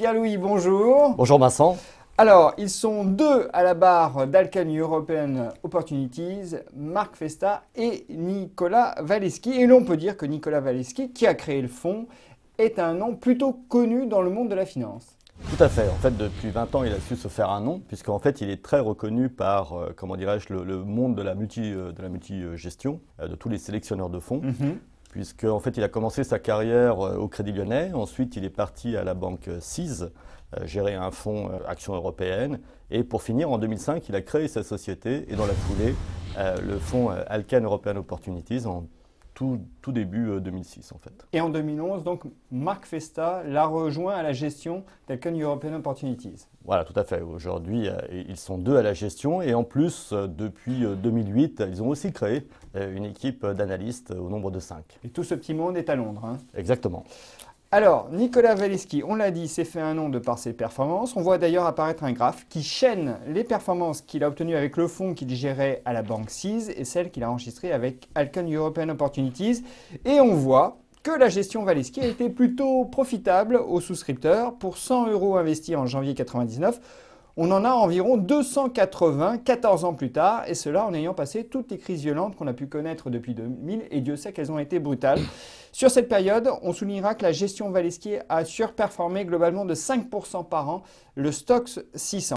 Pierre-Louis, bonjour. Bonjour Vincent. Alors, ils sont deux à la barre d'Alcan European Opportunities, Marc Festa et Nicolas Waleski. Et l'on peut dire que Nicolas Waleski, qui a créé le fonds, est un nom plutôt connu dans le monde de la finance. Tout à fait. En fait, depuis 20 ans, il a su se faire un nom, puisqu'en fait, il est très reconnu par, euh, comment dirais-je, le, monde de la euh, multi-gestion, de, euh, multi, de tous les sélectionneurs de fonds. Mhm puisque en fait il a commencé sa carrière euh, au Crédit Lyonnais, ensuite il est parti à la banque euh, CIS, euh, gérer un fonds Action européenne, et pour finir en 2005 il a créé sa société et dans la foulée le fonds Alcan European Opportunities en tout, début 2006 euh, en fait. Et en 2011, donc Marc Festa l'a rejoint à la gestion d'Alcon European Opportunities. Voilà, tout à fait. Aujourd'hui, euh, ils sont deux à la gestion et en plus, euh, depuis 2008, ils ont aussi créé une équipe d'analystes au nombre de cinq. Et tout ce petit monde est à Londres. Hein. Exactement. Alors, Nicolas Valiski, on l'a dit, s'est fait un nom de par ses performances. On voit d'ailleurs apparaître un graphe qui chaîne les performances qu'il a obtenues avec le fonds qu'il gérait à la banque CIS et celles qu'il a enregistrées avec Alcon European Opportunities. Et on voit que la gestion Valiski a été plutôt profitable aux souscripteurs. Pour 100 euros investis en janvier 1999 on en a environ 280 14 ans plus tard, et cela en ayant passé toutes les crises violentes qu'on a pu connaître depuis 2000, et Dieu sait qu'elles ont été brutales. Sur cette période, on soulignera que la gestion Valesquier a surperformé globalement de 5% par an le stock 600.